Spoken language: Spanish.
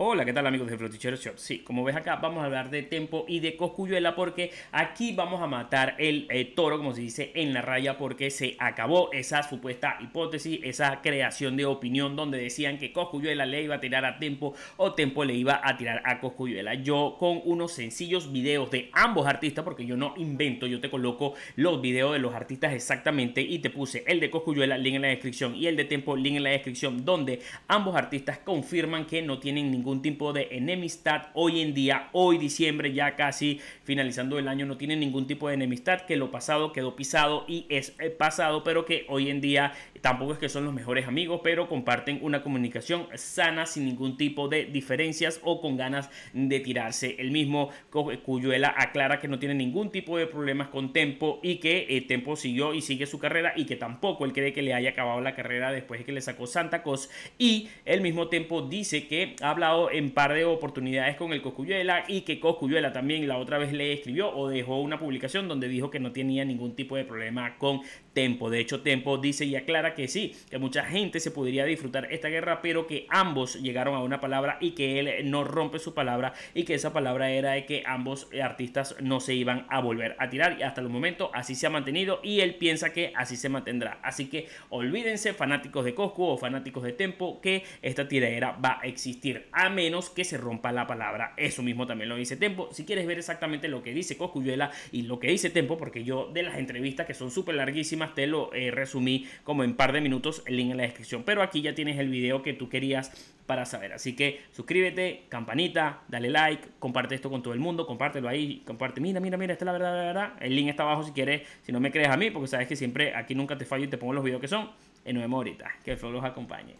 Hola, ¿qué tal amigos de Flotichero Shop? Sí, como ves acá vamos a hablar de tempo y de coscuyuela porque aquí vamos a matar el eh, toro, como se dice, en la raya porque se acabó esa supuesta hipótesis, esa creación de opinión donde decían que coscuyuela le iba a tirar a tempo o tempo le iba a tirar a coscuyuela. Yo con unos sencillos videos de ambos artistas, porque yo no invento, yo te coloco los videos de los artistas exactamente y te puse el de coscuyuela, link en la descripción, y el de tempo, link en la descripción, donde ambos artistas confirman que no tienen ningún tipo de enemistad hoy en día, hoy diciembre, ya casi finalizando el año, no tiene ningún tipo de enemistad, que lo pasado quedó pisado y es eh, pasado, pero que hoy en día Tampoco es que son los mejores amigos, pero comparten una comunicación sana sin ningún tipo de diferencias o con ganas de tirarse. El mismo eh, Cuyuela aclara que no tiene ningún tipo de problemas con Tempo y que eh, Tempo siguió y sigue su carrera y que tampoco él cree que le haya acabado la carrera después de que le sacó Santa Cos. Y el mismo Tempo dice que ha hablado en par de oportunidades con el Cocuyuela y que Cocuyuela también la otra vez le escribió o dejó una publicación donde dijo que no tenía ningún tipo de problema con Tempo. De hecho, Tempo dice y aclara que sí, que mucha gente se podría disfrutar esta guerra, pero que ambos llegaron a una palabra y que él no rompe su palabra y que esa palabra era de que ambos eh, artistas no se iban a volver a tirar y hasta el momento así se ha mantenido y él piensa que así se mantendrá. Así que olvídense fanáticos de Coscu o fanáticos de Tempo que esta tiradera va a existir a menos que se rompa la palabra. Eso mismo también lo dice Tempo. Si quieres ver exactamente lo que dice Coscuyuela y lo que dice Tempo, porque yo de las entrevistas que son súper larguísimas te lo eh, resumí como en par de minutos, el link en la descripción. Pero aquí ya tienes el video que tú querías para saber. Así que suscríbete, campanita, dale like, comparte esto con todo el mundo, compártelo ahí, comparte, mira, mira, mira, esta es la verdad, la verdad. El link está abajo si quieres, si no me crees a mí, porque sabes que siempre aquí nunca te fallo y te pongo los videos que son. en nuevo ahorita. Que el flow los acompañe.